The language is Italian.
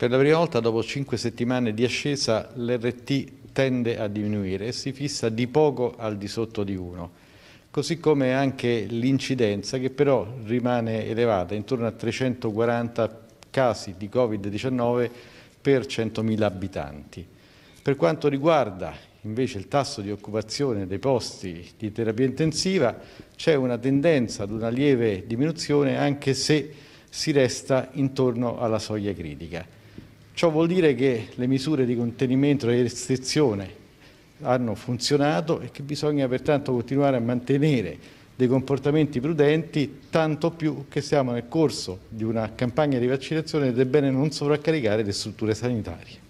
Per la prima volta dopo 5 settimane di ascesa l'RT tende a diminuire e si fissa di poco al di sotto di 1, così come anche l'incidenza che però rimane elevata, intorno a 340 casi di Covid-19 per 100.000 abitanti. Per quanto riguarda invece il tasso di occupazione dei posti di terapia intensiva, c'è una tendenza ad una lieve diminuzione anche se si resta intorno alla soglia critica. Ciò vuol dire che le misure di contenimento e restrizione hanno funzionato e che bisogna pertanto continuare a mantenere dei comportamenti prudenti, tanto più che siamo nel corso di una campagna di vaccinazione ed è bene non sovraccaricare le strutture sanitarie.